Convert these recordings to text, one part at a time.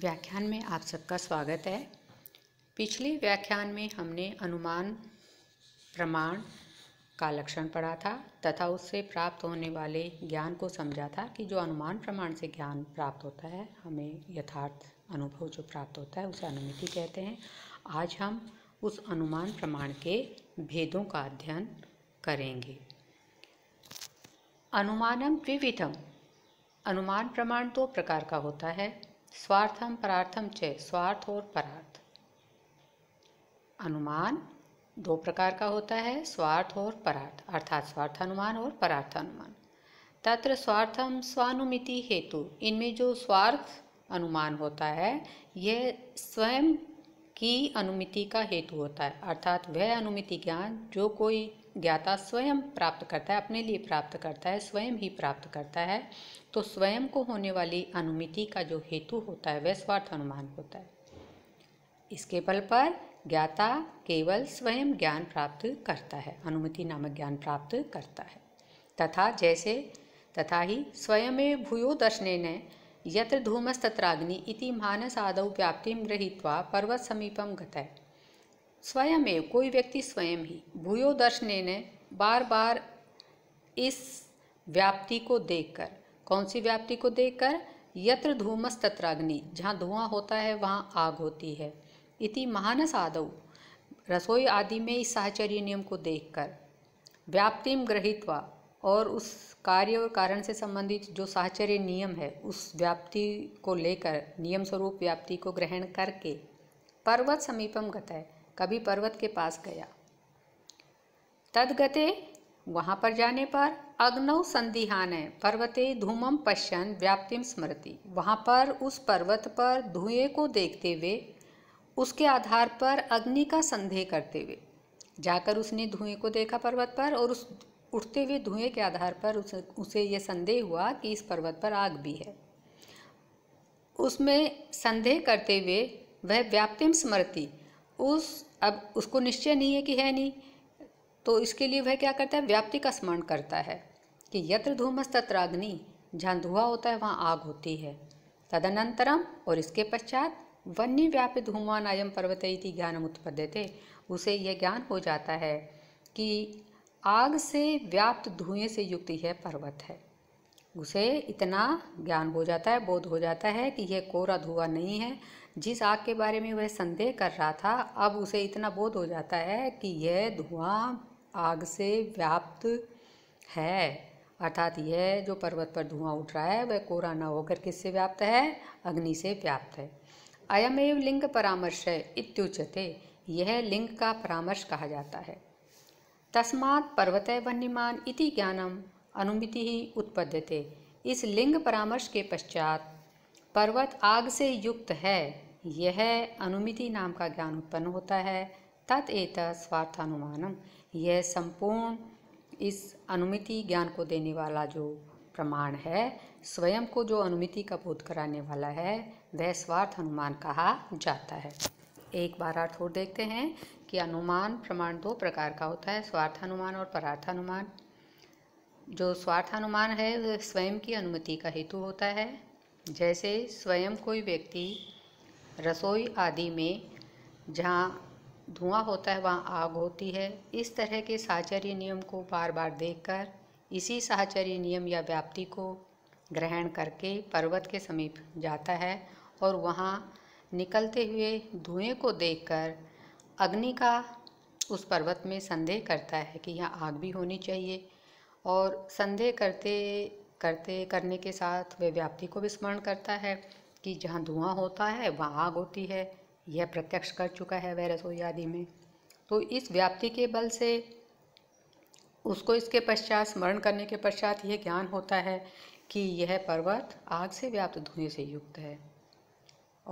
व्याख्यान में आप सबका स्वागत है पिछले व्याख्यान में हमने अनुमान प्रमाण का लक्षण पढ़ा था तथा उससे प्राप्त होने वाले ज्ञान को समझा था कि जो अनुमान प्रमाण से ज्ञान प्राप्त होता है हमें यथार्थ अनुभव जो प्राप्त होता है उसे अनुमिति कहते हैं आज हम उस अनुमान प्रमाण के भेदों का अध्ययन करेंगे अनुमानम विविधम अनुमान प्रमाण दो तो प्रकार का होता है स्वार्थम परार्थम च स्वार्थ और परार्थ अनुमान दो प्रकार का होता है स्वार्थ और परार्थ अर्थात स्वार्थानुमान और परार्थानुमान तत्र स्वार्थम स्वानुमिति हेतु इनमें जो स्वार्थ अनुमान होता है यह स्वयं की अनुमिति का हेतु होता है अर्थात वह अनुमिति ज्ञान जो कोई ज्ञाता स्वयं प्राप्त करता है अपने लिए प्राप्त करता है स्वयं ही प्राप्त करता है तो स्वयं को होने वाली अनुमिति का जो हेतु होता है वह स्वार्थ अनुमान होता है इसके बल पर ज्ञाता केवल स्वयं ज्ञान प्राप्त करता है अनुमति नामक ज्ञान प्राप्त करता है तथा जैसे तथा ही स्वयं भूयो ने यत्र धूमस्तत्राग्नि इति मानस आदौ व्याप्ति गृहीत्वा पर्वत समीपम है स्वयमेव कोई व्यक्ति स्वयं ही भूयो ने बार बार इस व्याप्ति को देखकर कौन सी व्याप्ति को देखकर यत्र धूमस तत्राग्नि जहाँ धुआं होता है वहाँ आग होती है इति महानस आदव रसोई आदि में इस साहचर्य नियम को देखकर व्याप्तिम ग्रहित्वा और उस कार्य और कारण से संबंधित जो साहचर्य नियम है उस व्याप्ति को लेकर नियम स्वरूप व्याप्ति को ग्रहण करके पर्वत समीपम गत है कभी पर्वत के पास गया तदगते वहाँ पर जाने पर अग्नौ संधिहान है पर्वते धूमम पश्यन व्याप्तिम स्मृति वहाँ पर उस पर्वत पर धुएं को देखते हुए उसके आधार पर अग्नि का संदेह करते हुए जाकर उसने धुएं को देखा पर्वत पर और उस उठते हुए धुएं के आधार पर उस, उसे यह संदेह हुआ कि इस पर्वत पर आग भी है उसमें संदेह करते हुए वह व्याप्तिम स्मृति उस अब उसको निश्चय नहीं है कि है नहीं तो इसके लिए वह क्या करता है व्याप्ति का स्मरण करता है कि यत्र धूमस तत्र अग्नि जहाँ धुआं होता है वहाँ आग होती है तदनंतरम और इसके पश्चात वन्य व्यापित धूमान अयम पर्वतयति ज्ञानम थे उसे यह ज्ञान हो जाता है कि आग से व्याप्त धुएं से युक्त यह पर्वत है उसे इतना ज्ञान हो जाता है बोध हो जाता है कि यह कोरा धुआं नहीं है जिस आग के बारे में वह संदेह कर रहा था अब उसे इतना बोध हो जाता है कि यह धुआं आग से व्याप्त है अर्थात यह जो पर्वत पर धुआं उठ रहा है वह कोरा न होकर किससे व्याप्त है अग्नि से व्याप्त है अयमेव लिंग परामर्श इत्युचते यह लिंग का परामर्श कहा जाता है तस्मात् पर्वत वन्यमान इति ज्ञानम अनुमिति ही उत्पद्यते इस लिंग परामर्श के पश्चात पर्वत आग से युक्त है यह अनुमिति नाम का ज्ञान उत्पन्न होता है तत् एत स्वार्थानुमानम यह संपूर्ण इस अनुमिति ज्ञान को देने वाला जो प्रमाण है स्वयं को जो अनुमिति का बोध कराने वाला है वह स्वार्थ अनुमान कहा जाता है एक बार अर्थ और देखते हैं कि अनुमान प्रमाण दो प्रकार का होता है स्वार्थानुमान और अनुमान जो स्वार्थानुमान है वह स्वयं की अनुमति का हेतु होता है जैसे स्वयं कोई व्यक्ति रसोई आदि में जहाँ धुआं होता है वहाँ आग होती है इस तरह के साहचर्य नियम को बार बार देखकर इसी साहचर्य नियम या व्याप्ति को ग्रहण करके पर्वत के समीप जाता है और वहाँ निकलते हुए धुएं को देखकर अग्नि का उस पर्वत में संदेह करता है कि यहाँ आग भी होनी चाहिए और संदेह करते करते करने के साथ वह व्याप्ति को भी स्मरण करता है कि जहाँ धुआं होता है वहाँ आग होती है यह प्रत्यक्ष कर चुका है वह रसोई आदि में तो इस व्याप्ति के बल से उसको इसके पश्चात स्मरण करने के पश्चात यह ज्ञान होता है कि यह पर्वत आग से व्याप्त धुएं से युक्त है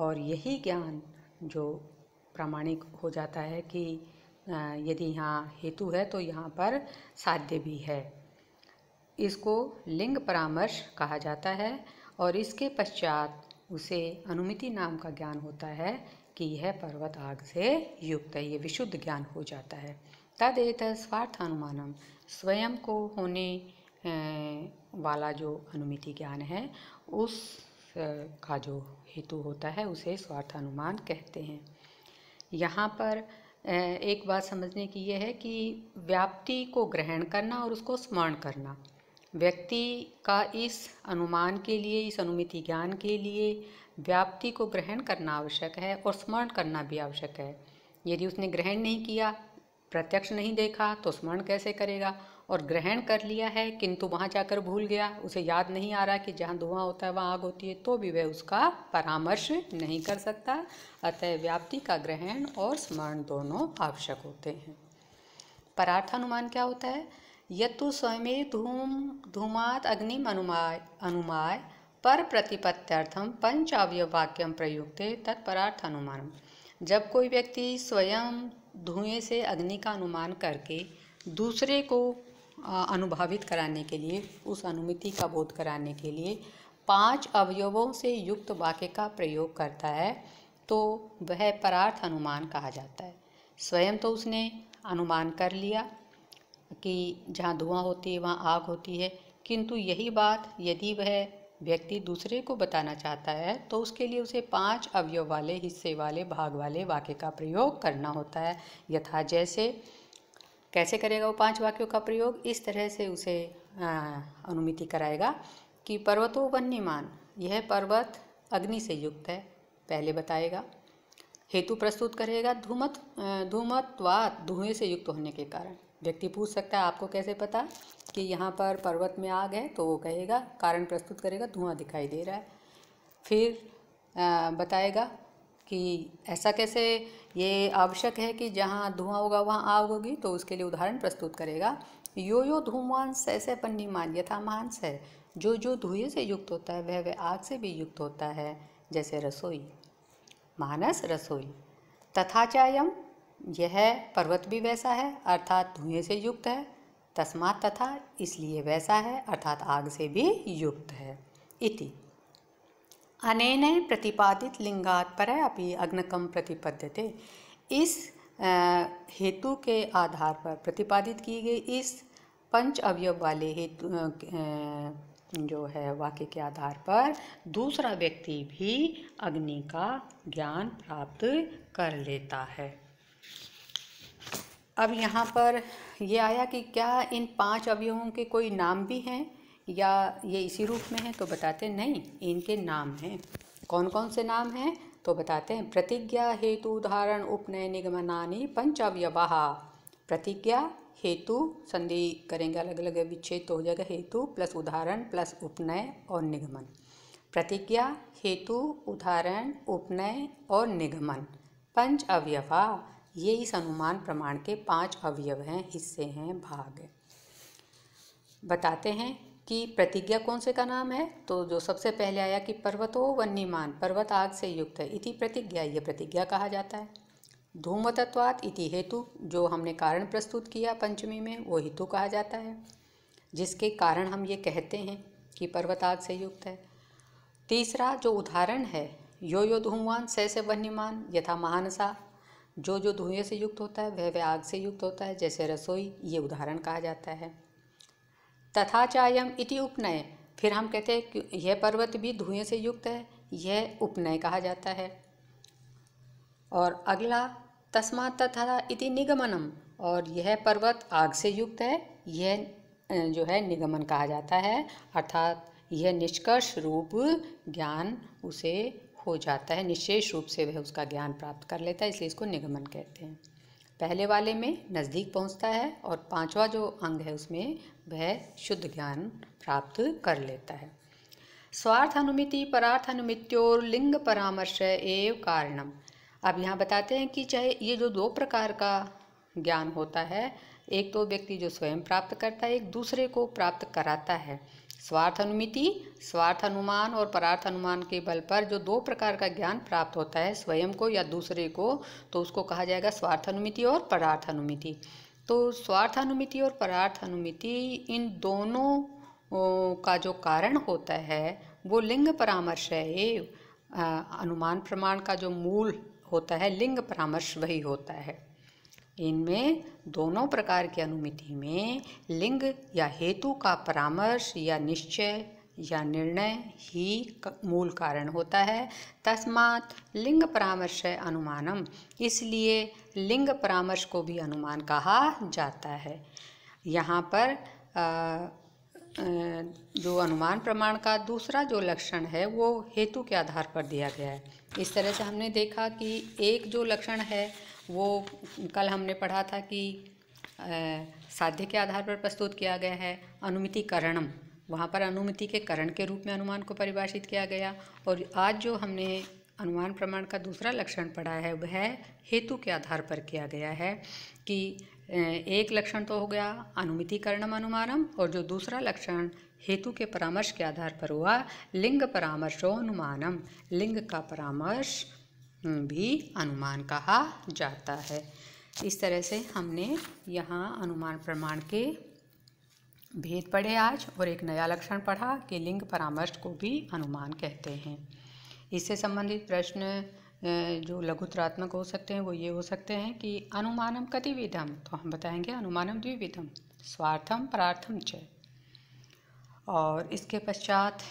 और यही ज्ञान जो प्रामाणिक हो जाता है कि यदि यहाँ हेतु है तो यहाँ पर साध्य भी है इसको लिंग परामर्श कहा जाता है और इसके पश्चात उसे अनुमिति नाम का ज्ञान होता है कि यह पर्वत आग से युक्त है ये विशुद्ध ज्ञान हो जाता है तद एत अनुमानम स्वयं को होने वाला जो अनुमिति ज्ञान है उस का जो हेतु होता है उसे स्वार्थानुमान कहते हैं यहाँ पर एक बात समझने की यह है कि व्याप्ति को ग्रहण करना और उसको स्मरण करना व्यक्ति का इस अनुमान के लिए इस अनुमिति ज्ञान के लिए व्याप्ति को ग्रहण करना आवश्यक है और स्मरण करना भी आवश्यक है यदि उसने ग्रहण नहीं किया प्रत्यक्ष नहीं देखा तो स्मरण कैसे करेगा और ग्रहण कर लिया है किंतु वहाँ जाकर भूल गया उसे याद नहीं आ रहा कि जहाँ धुआं होता है वहाँ आग होती है तो भी वह उसका परामर्श नहीं कर सकता अतः व्याप्ति का ग्रहण और स्मरण दोनों आवश्यक होते हैं परार्थानुमान क्या होता है यत्तु स्वयमे धूम धूमात अग्निम अनुमाय अनुमाय पर प्रतिपत्यर्थम पंच प्रयुक्त प्रयुक्ते तत्परार्थ अनुमान जब कोई व्यक्ति स्वयं धुएं से अग्नि का अनुमान करके दूसरे को अनुभावित कराने के लिए उस अनुमिति का बोध कराने के लिए पांच अवयवों से युक्त वाक्य का प्रयोग करता है तो वह परार्थ अनुमान कहा जाता है स्वयं तो उसने अनुमान कर लिया कि जहाँ धुआं होती है वहाँ आग होती है किंतु यही बात यदि वह व्यक्ति दूसरे को बताना चाहता है तो उसके लिए उसे पांच अवयव वाले हिस्से वाले भाग वाले वाक्य का प्रयोग करना होता है यथा जैसे कैसे करेगा वो पांच वाक्यों का प्रयोग इस तरह से उसे अनुमिति कराएगा कि पर्वतो वन्यमान यह पर्वत अग्नि से युक्त है पहले बताएगा हेतु प्रस्तुत करेगा धूमत धूमत्वात धुएं से युक्त होने के कारण व्यक्ति पूछ सकता है आपको कैसे पता कि यहाँ पर पर्वत में आग है तो वो कहेगा कारण प्रस्तुत करेगा धुआं दिखाई दे रहा है फिर बताएगा कि ऐसा कैसे ये आवश्यक है कि जहाँ धुआं होगा वहाँ आग होगी तो उसके लिए उदाहरण प्रस्तुत करेगा यो यो धूमान सैसे पन्नी मान यथा मांस है जो जो धुएं से युक्त होता है वह वह आग से भी युक्त होता है जैसे रसोई मानस रसोई तथा चाहम यह पर्वत भी वैसा है अर्थात धुएं से युक्त है तस्मात तथा इसलिए वैसा है अर्थात आग से भी युक्त है इति अनेन प्रतिपादित लिंगात पर अभी अग्नकम प्रतिपद्यते इस हेतु के आधार पर प्रतिपादित की गई इस पंच अवयव वाले हेतु जो है वाक्य के आधार पर दूसरा व्यक्ति भी अग्नि का ज्ञान प्राप्त कर लेता है अब यहाँ पर ये आया कि क्या इन पांच अवयवों के कोई नाम भी हैं या ये इसी रूप में हैं तो बताते हैं नहीं इनके नाम हैं कौन कौन से नाम हैं तो बताते हैं प्रतिज्ञा हेतु उदाहरण उपनय निगमनानी पंचअवयवा प्रतिज्ञा हेतु संधि करेंगे अलग अलग विच्छेद तो हो जाएगा हेतु प्लस उदाहरण प्लस उपनय और निगमन प्रतिज्ञा हेतु उदाहरण उपनय और निगमन पंच अवयवा ये इस अनुमान प्रमाण के पांच अवयव हैं हिस्से हैं भाग है बताते हैं कि प्रतिज्ञा कौन से का नाम है तो जो सबसे पहले आया कि पर्वतो वन्यमान पर्वत आग से युक्त है इति प्रतिज्ञा ये प्रतिज्ञा कहा जाता है धूमतत्वात इति हेतु जो हमने कारण प्रस्तुत किया पंचमी में वो हेतु कहा जाता है जिसके कारण हम ये कहते हैं कि पर्वत आग से युक्त है तीसरा जो उदाहरण है यो यो धूमवान सह से वन्यमान यथा महानसा जो जो धुएँ से युक्त होता है वह वह आग से युक्त होता है जैसे रसोई ये उदाहरण कहा जाता है तथा चायम इति उपनय फिर हम कहते हैं कि यह पर्वत भी धुएं से युक्त है यह उपनय कहा जाता है और अगला तस्मा तथा इति निगमनम और यह पर्वत आग से युक्त है यह जो है निगमन कहा जाता है अर्थात यह निष्कर्ष रूप ज्ञान उसे हो जाता है निशेष रूप से वह उसका ज्ञान प्राप्त कर लेता है इसलिए इसको निगमन कहते हैं पहले वाले में नज़दीक पहुंचता है और पांचवा जो अंग है उसमें वह शुद्ध ज्ञान प्राप्त कर लेता है स्वार्थ अनुमिति परार्थ अनुमित्योर लिंग परामर्श एव कारणम अब यहाँ बताते हैं कि चाहे ये जो दो प्रकार का ज्ञान होता है एक तो व्यक्ति जो स्वयं प्राप्त करता है एक दूसरे को प्राप्त कराता है स्वार्थ अनुमिति स्वार्थ अनुमान और परार्थ अनुमान के बल पर जो दो प्रकार का ज्ञान प्राप्त होता है स्वयं को या दूसरे को तो उसको कहा जाएगा स्वार्थ अनुमिति और परार्थ अनुमिति तो स्वार्थ अनुमिति और परार्थ अनुमिति इन दोनों का जो कारण होता है वो लिंग परामर्श है अनुमान प्रमाण का जो मूल होता है लिंग परामर्श वही होता है इनमें दोनों प्रकार की अनुमिति में लिंग या हेतु का परामर्श या निश्चय या निर्णय ही मूल कारण होता है तस्मात लिंग परामर्श अनुमानम इसलिए लिंग परामर्श को भी अनुमान कहा जाता है यहाँ पर आ, जो अनुमान प्रमाण का दूसरा जो लक्षण है वो हेतु के आधार पर दिया गया है इस तरह से हमने देखा कि एक जो लक्षण है वो कल हमने पढ़ा था कि साध्य के आधार पर प्रस्तुत किया गया है अनुमितिकरणम वहाँ पर अनुमिति के करण के रूप में अनुमान को परिभाषित किया गया और आज जो हमने अनुमान प्रमाण का दूसरा लक्षण पढ़ा है वह हेतु के आधार पर किया गया है कि एक लक्षण तो हो गया अनुमितिकरणम अनुमानम और जो दूसरा लक्षण हेतु के परामर्श के आधार पर हुआ लिंग परामर्शो अनुमानम लिंग का परामर्श हम्म, भी अनुमान कहा जाता है इस तरह से हमने यहाँ अनुमान प्रमाण के भेद पढ़े आज और एक नया लक्षण पढ़ा कि लिंग परामर्श को भी अनुमान कहते हैं इससे संबंधित प्रश्न जो लघुतरात्मक हो सकते हैं वो ये हो सकते हैं कि अनुमानम कतिविधम तो हम बताएंगे अनुमानम द्विविधम स्वार्थम परार्थम च और इसके पश्चात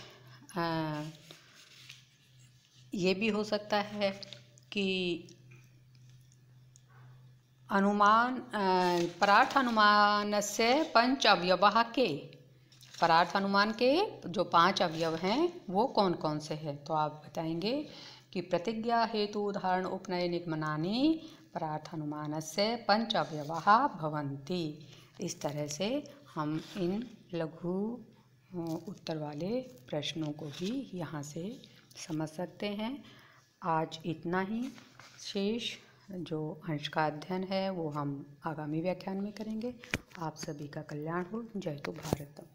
ये भी हो सकता है कि अनुमान पराठ अनुमान से पंच अवयव के पराठ अनुमान के जो पांच अवयव हैं वो कौन कौन से हैं तो आप बताएंगे कि प्रतिज्ञा हेतु उदाहरण उपनयनिक निगमनानी पराठ अनुमान से पंच अवयव भवंती इस तरह से हम इन लघु उत्तर वाले प्रश्नों को भी यहाँ से समझ सकते हैं आज इतना ही शेष जो अंश का अध्ययन है वो हम आगामी व्याख्यान में करेंगे आप सभी का कल्याण हो जय तो भारतम